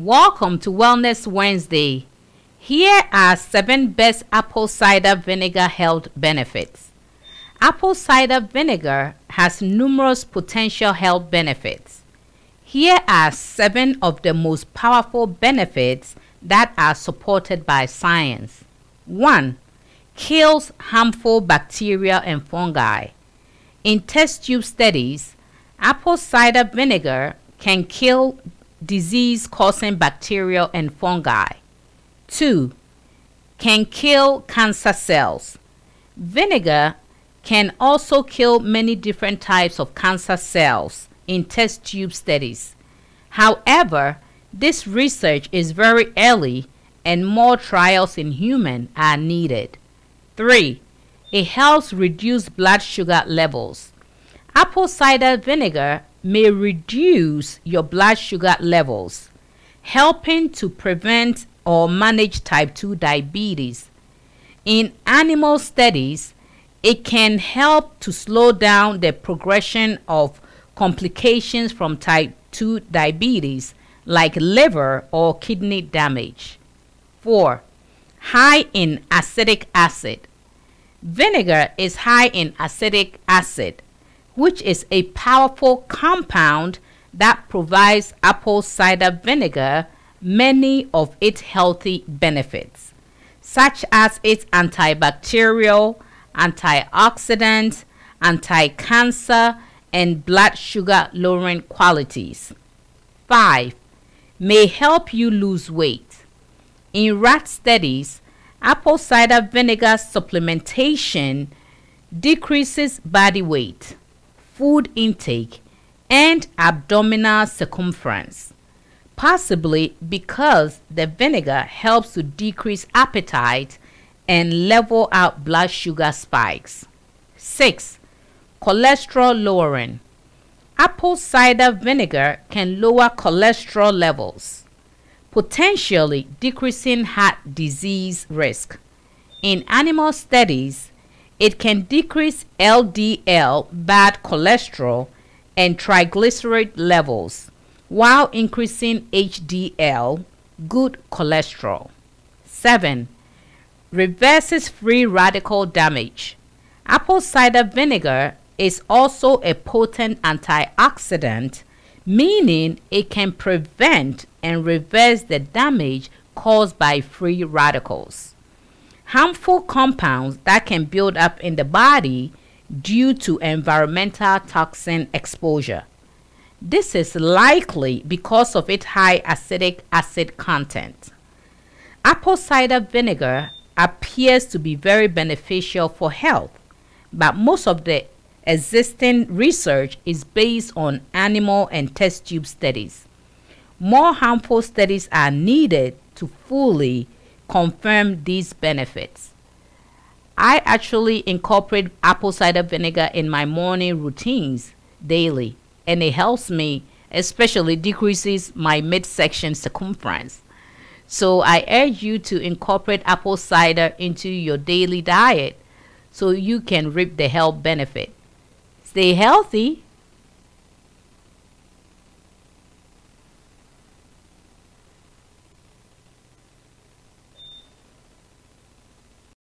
Welcome to Wellness Wednesday. Here are 7 best apple cider vinegar health benefits. Apple cider vinegar has numerous potential health benefits. Here are 7 of the most powerful benefits that are supported by science. 1. Kills harmful bacteria and fungi. In test tube studies, apple cider vinegar can kill disease causing bacteria and fungi. 2. Can kill cancer cells. Vinegar can also kill many different types of cancer cells in test tube studies. However, this research is very early and more trials in human are needed. 3. It helps reduce blood sugar levels. Apple cider vinegar may reduce your blood sugar levels, helping to prevent or manage type 2 diabetes. In animal studies, it can help to slow down the progression of complications from type 2 diabetes, like liver or kidney damage. 4. High in acetic acid. Vinegar is high in acetic acid, which is a powerful compound that provides apple cider vinegar many of its healthy benefits, such as its antibacterial, antioxidant, anti cancer, and blood sugar lowering qualities. 5. May help you lose weight. In rat studies, apple cider vinegar supplementation decreases body weight food intake, and abdominal circumference, possibly because the vinegar helps to decrease appetite and level out blood sugar spikes. 6. Cholesterol lowering. Apple cider vinegar can lower cholesterol levels, potentially decreasing heart disease risk. In animal studies, it can decrease LDL, bad cholesterol, and triglyceride levels while increasing HDL, good cholesterol. 7. Reverses free radical damage. Apple cider vinegar is also a potent antioxidant, meaning it can prevent and reverse the damage caused by free radicals harmful compounds that can build up in the body due to environmental toxin exposure. This is likely because of its high acidic acid content. Apple cider vinegar appears to be very beneficial for health, but most of the existing research is based on animal and test tube studies. More harmful studies are needed to fully confirm these benefits. I actually incorporate apple cider vinegar in my morning routines daily, and it helps me, especially decreases my midsection circumference. So I urge you to incorporate apple cider into your daily diet so you can reap the health benefit. Stay healthy.